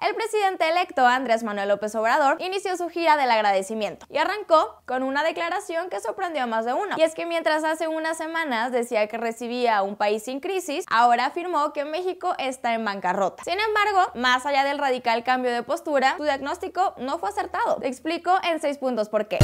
El presidente electo Andrés Manuel López Obrador inició su gira del agradecimiento y arrancó con una declaración que sorprendió a más de uno. Y es que mientras hace unas semanas decía que recibía un país sin crisis, ahora afirmó que México está en bancarrota. Sin embargo, más allá del radical cambio de postura, su diagnóstico no fue acertado. Te explico en seis puntos por qué.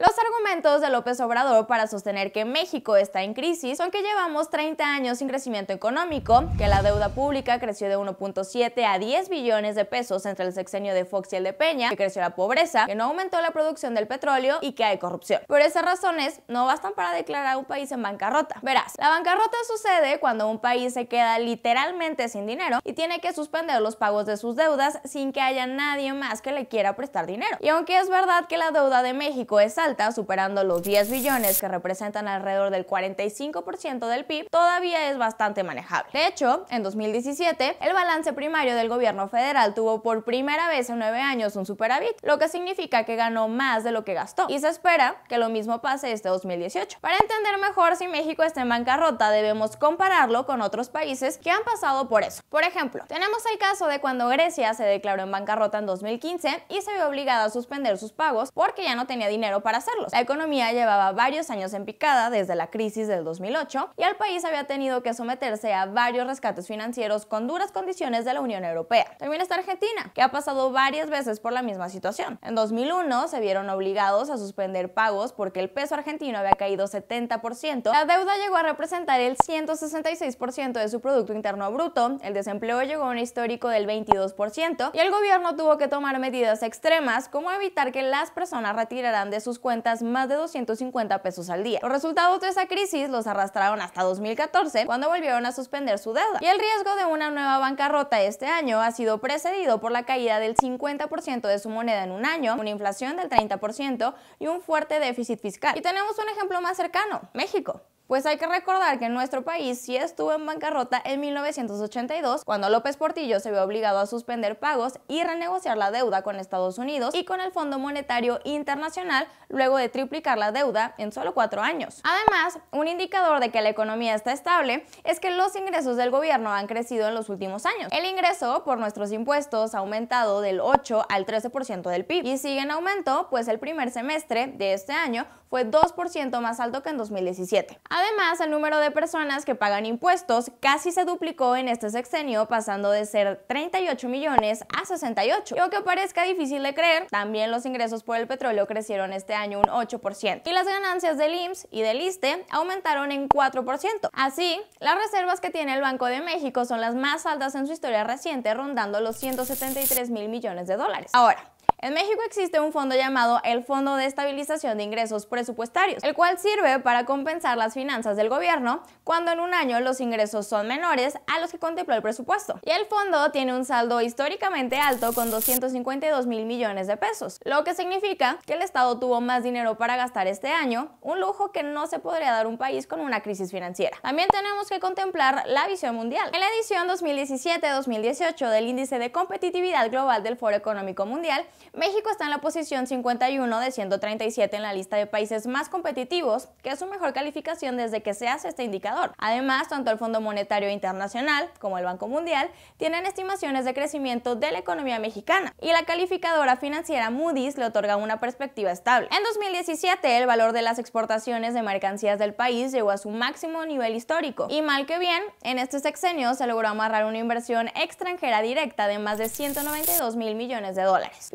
Los argumentos de López Obrador para sostener que México está en crisis son que llevamos 30 años sin crecimiento económico, que la deuda pública creció de 1.7 a 10 billones de pesos entre el sexenio de Fox y el de Peña, que creció la pobreza, que no aumentó la producción del petróleo y que hay corrupción. Por esas razones no bastan para declarar un país en bancarrota. Verás, la bancarrota sucede cuando un país se queda literalmente sin dinero y tiene que suspender los pagos de sus deudas sin que haya nadie más que le quiera prestar dinero. Y aunque es verdad que la deuda de México es alta, superando los 10 billones que representan alrededor del 45% del PIB, todavía es bastante manejable. De hecho, en 2017, el balance primario del gobierno federal tuvo por primera vez en nueve años un superávit, lo que significa que ganó más de lo que gastó. Y se espera que lo mismo pase este 2018. Para entender mejor si México está en bancarrota, debemos compararlo con otros países que han pasado por eso. Por ejemplo, tenemos el caso de cuando Grecia se declaró en bancarrota en 2015 y se vio obligada a suspender sus pagos porque ya no tenía dinero para hacerlos. La economía llevaba varios años en picada desde la crisis del 2008 y el país había tenido que someterse a varios rescates financieros con duras condiciones de la Unión Europea. También está Argentina, que ha pasado varias veces por la misma situación. En 2001 se vieron obligados a suspender pagos porque el peso argentino había caído 70%, la deuda llegó a representar el 166% de su Producto Interno Bruto, el desempleo llegó a un histórico del 22% y el gobierno tuvo que tomar medidas extremas como evitar que las personas retiraran de sus cuentas cuentas más de 250 pesos al día. Los resultados de esa crisis los arrastraron hasta 2014, cuando volvieron a suspender su deuda. Y el riesgo de una nueva bancarrota este año ha sido precedido por la caída del 50% de su moneda en un año, una inflación del 30% y un fuerte déficit fiscal. Y tenemos un ejemplo más cercano, México. Pues hay que recordar que nuestro país sí estuvo en bancarrota en 1982, cuando López Portillo se vio obligado a suspender pagos y renegociar la deuda con Estados Unidos y con el Fondo Monetario Internacional luego de triplicar la deuda en solo cuatro años. Además, un indicador de que la economía está estable es que los ingresos del gobierno han crecido en los últimos años. El ingreso por nuestros impuestos ha aumentado del 8 al 13% del PIB y sigue en aumento, pues el primer semestre de este año fue 2% más alto que en 2017. Además, el número de personas que pagan impuestos casi se duplicó en este sexenio, pasando de ser 38 millones a 68. Y aunque parezca difícil de creer, también los ingresos por el petróleo crecieron este año un 8%. Y las ganancias del IMSS y del ISTE aumentaron en 4%. Así, las reservas que tiene el Banco de México son las más altas en su historia reciente, rondando los 173 mil millones de dólares. Ahora, en México existe un fondo llamado el Fondo de Estabilización de Ingresos Presupuestarios, el cual sirve para compensar las finanzas del gobierno cuando en un año los ingresos son menores a los que contempló el presupuesto. Y el fondo tiene un saldo históricamente alto con 252 mil millones de pesos, lo que significa que el Estado tuvo más dinero para gastar este año, un lujo que no se podría dar un país con una crisis financiera. También tenemos que contemplar la visión mundial. En la edición 2017-2018 del Índice de Competitividad Global del Foro Económico Mundial, México está en la posición 51 de 137 en la lista de países más competitivos, que es su mejor calificación desde que se hace este indicador. Además, tanto el Fondo Monetario Internacional como el Banco Mundial tienen estimaciones de crecimiento de la economía mexicana y la calificadora financiera Moody's le otorga una perspectiva estable. En 2017, el valor de las exportaciones de mercancías del país llegó a su máximo nivel histórico y mal que bien, en este sexenio se logró amarrar una inversión extranjera directa de más de 192 mil millones de dólares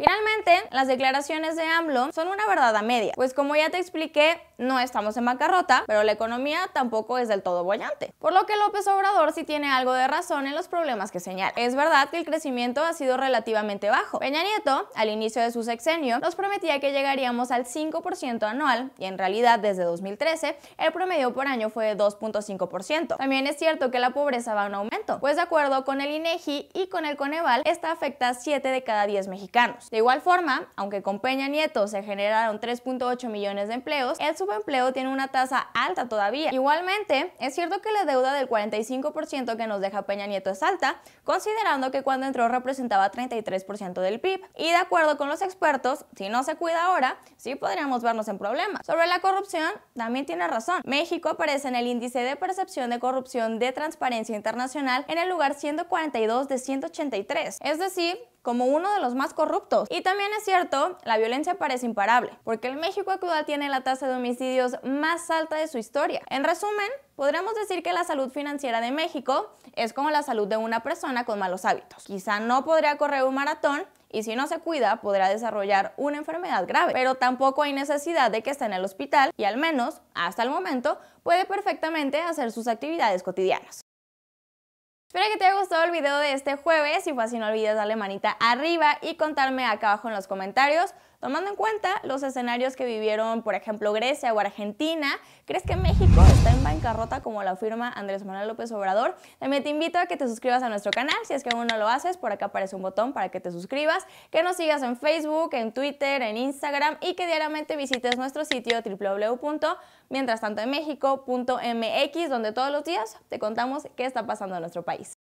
las declaraciones de AMLO son una verdad a media, pues como ya te expliqué, no estamos en bancarrota, pero la economía tampoco es del todo bollante. Por lo que López Obrador sí tiene algo de razón en los problemas que señala. Es verdad que el crecimiento ha sido relativamente bajo. Peña Nieto, al inicio de su sexenio, nos prometía que llegaríamos al 5% anual y en realidad desde 2013 el promedio por año fue de 2.5%. También es cierto que la pobreza va en aumento, pues de acuerdo con el INEGI y con el Coneval, esta afecta a 7 de cada 10 mexicanos forma, aunque con Peña Nieto se generaron 3.8 millones de empleos, el subempleo tiene una tasa alta todavía. Igualmente, es cierto que la deuda del 45% que nos deja Peña Nieto es alta, considerando que cuando entró representaba 33% del PIB. Y de acuerdo con los expertos, si no se cuida ahora, sí podríamos vernos en problemas. Sobre la corrupción, también tiene razón. México aparece en el índice de percepción de corrupción de Transparencia Internacional en el lugar 142 de 183. Es decir, como uno de los más corruptos. Y también es cierto, la violencia parece imparable, porque el México actual tiene la tasa de homicidios más alta de su historia. En resumen, podremos decir que la salud financiera de México es como la salud de una persona con malos hábitos. Quizá no podría correr un maratón, y si no se cuida podrá desarrollar una enfermedad grave. Pero tampoco hay necesidad de que esté en el hospital y al menos, hasta el momento, puede perfectamente hacer sus actividades cotidianas. Espero que te haya gustado el video de este jueves. Pues si fue así, no olvides darle manita arriba y contarme acá abajo en los comentarios Tomando en cuenta los escenarios que vivieron, por ejemplo, Grecia o Argentina, ¿crees que México está en bancarrota como lo afirma Andrés Manuel López Obrador? También te invito a que te suscribas a nuestro canal, si es que aún no lo haces, por acá aparece un botón para que te suscribas, que nos sigas en Facebook, en Twitter, en Instagram y que diariamente visites nuestro sitio www.mientras tanto en México.mx, donde todos los días te contamos qué está pasando en nuestro país.